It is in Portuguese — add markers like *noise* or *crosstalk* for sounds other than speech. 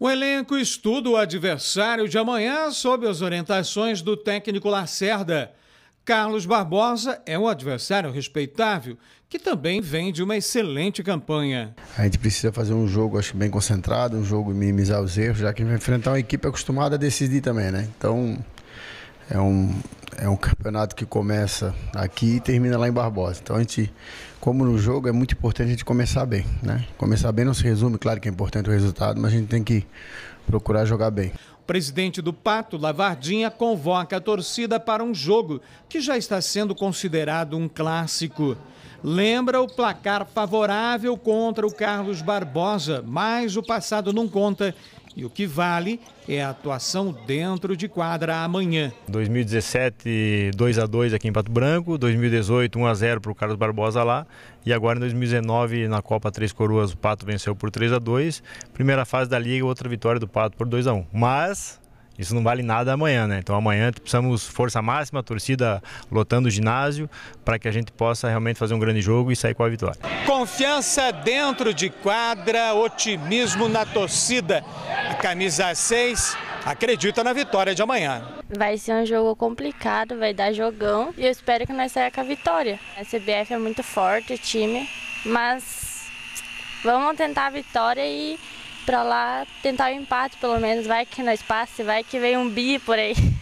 O elenco estuda o adversário de amanhã sob as orientações do técnico Lacerda. Carlos Barbosa é um adversário respeitável que também vem de uma excelente campanha. A gente precisa fazer um jogo, acho bem concentrado, um jogo minimizar os erros, já que a gente vai enfrentar uma equipe acostumada a decidir também, né? Então, é um, é um campeonato que começa aqui e termina lá em Barbosa. Então a gente, como no jogo, é muito importante a gente começar bem. Né? Começar bem não se resume, claro que é importante o resultado, mas a gente tem que procurar jogar bem. O presidente do Pato, Lavardinha, convoca a torcida para um jogo que já está sendo considerado um clássico. Lembra o placar favorável contra o Carlos Barbosa, mas o passado não conta e o que vale é a atuação dentro de quadra amanhã. 2017, 2 a 2 aqui em Pato Branco, 2018, 1 a 0 para o Carlos Barbosa lá, e agora em 2019 na Copa Três Coroas o Pato venceu por 3 a 2. Primeira fase da liga, outra vitória do Pato por 2 a 1. Mas isso não vale nada amanhã, né? Então amanhã precisamos força máxima, torcida lotando o ginásio, para que a gente possa realmente fazer um grande jogo e sair com a vitória. Confiança dentro de quadra, otimismo na torcida camisa 6 acredita na vitória de amanhã. Vai ser um jogo complicado, vai dar jogão e eu espero que nós saia com a vitória. A CBF é muito forte, o time, mas vamos tentar a vitória e para lá tentar o empate pelo menos, vai que nós passe, vai que vem um bi por aí. *laughs*